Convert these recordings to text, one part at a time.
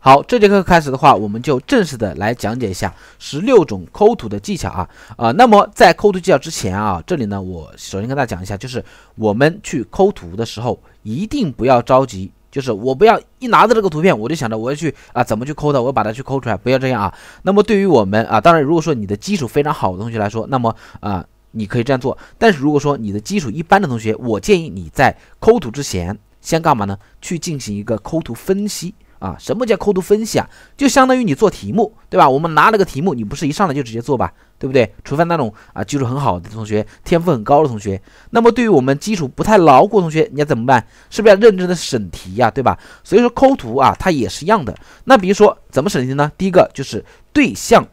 好，这节课开始的话，我们就正式的来讲解一下十六种抠图的技巧啊。啊，那么在抠图技巧之前啊，这里呢，我首先跟大家讲一下，就是我们去抠图的时候，一定不要着急，就是我不要一拿着这个图片，我就想着我要去啊怎么去抠它，我要把它去抠出来，不要这样啊。那么对于我们啊，当然如果说你的基础非常好的同学来说，那么啊你可以这样做，但是如果说你的基础一般的同学，我建议你在抠图之前先干嘛呢？去进行一个抠图分析。啊，什么叫抠图分析啊？就相当于你做题目，对吧？我们拿了个题目，你不是一上来就直接做吧？对不对？除非那种啊，基础很好的同学，天赋很高的同学。那么对于我们基础不太牢固同学，你要怎么办？是不是要认真的审题呀？对吧？所以说抠图啊，它也是一样的。那比如说怎么审题呢？第一个就是对象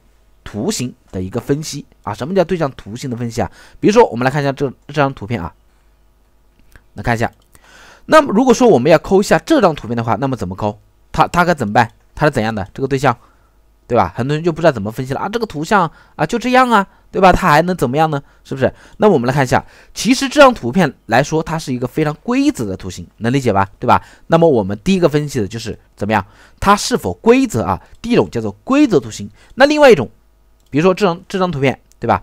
图形的一个分析啊。什么叫对象图形的分析啊？比如说我们来看一下这这张图片啊，来看一下。那么如果说我们要抠一下这张图片的话，那么怎么抠？他他该怎么办？他是怎样的这个对象，对吧？很多人就不知道怎么分析了啊！这个图像啊就这样啊，对吧？他还能怎么样呢？是不是？那我们来看一下，其实这张图片来说，它是一个非常规则的图形，能理解吧？对吧？那么我们第一个分析的就是怎么样，它是否规则啊？第一种叫做规则图形，那另外一种，比如说这张这张图片，对吧？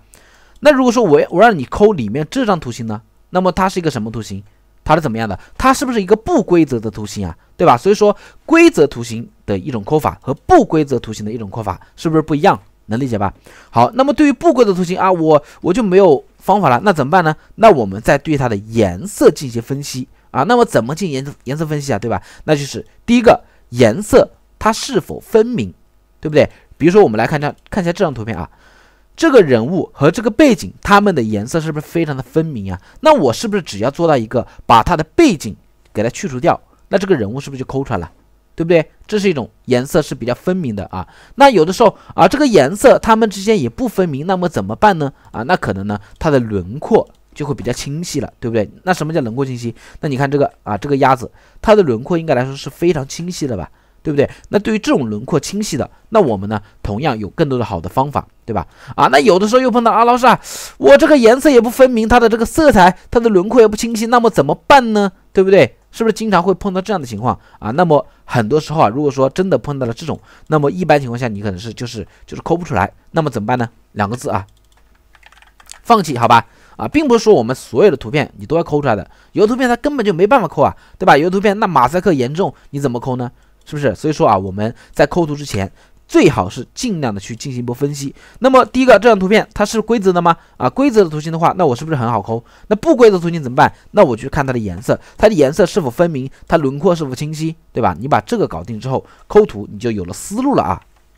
那如果说我我让你抠里面这张图形呢，那么它是一个什么图形？它是怎么样的？它是不是一个不规则的图形啊？对吧？所以说，规则图形的一种抠法和不规则图形的一种抠法是不是不一样？能理解吧？好，那么对于不规则图形啊，我我就没有方法了，那怎么办呢？那我们再对它的颜色进行分析啊。那么怎么进行颜色颜色分析啊？对吧？那就是第一个，颜色它是否分明，对不对？比如说，我们来看张看一下这张图片啊。这个人物和这个背景，他们的颜色是不是非常的分明啊？那我是不是只要做到一个，把他的背景给他去除掉，那这个人物是不是就抠出来了，对不对？这是一种颜色是比较分明的啊。那有的时候啊，这个颜色他们之间也不分明，那么怎么办呢？啊，那可能呢，它的轮廓就会比较清晰了，对不对？那什么叫轮廓清晰？那你看这个啊，这个鸭子，它的轮廓应该来说是非常清晰的吧？对不对？那对于这种轮廓清晰的，那我们呢，同样有更多的好的方法，对吧？啊，那有的时候又碰到啊，老师啊，我这个颜色也不分明，它的这个色彩，它的轮廓也不清晰，那么怎么办呢？对不对？是不是经常会碰到这样的情况啊？那么很多时候啊，如果说真的碰到了这种，那么一般情况下你可能是就是就是抠不出来，那么怎么办呢？两个字啊，放弃，好吧？啊，并不是说我们所有的图片你都要抠出来的，有的图片它根本就没办法抠啊，对吧？有的图片那马赛克严重，你怎么抠呢？是不是？所以说啊，我们在抠图之前，最好是尽量的去进行一波分析。那么第一个，这张图片它是规则的吗？啊，规则的图形的话，那我是不是很好抠？那不规则图形怎么办？那我去看它的颜色，它的颜色是否分明，它轮廓是否清晰，对吧？你把这个搞定之后，抠图你就有了思路了啊。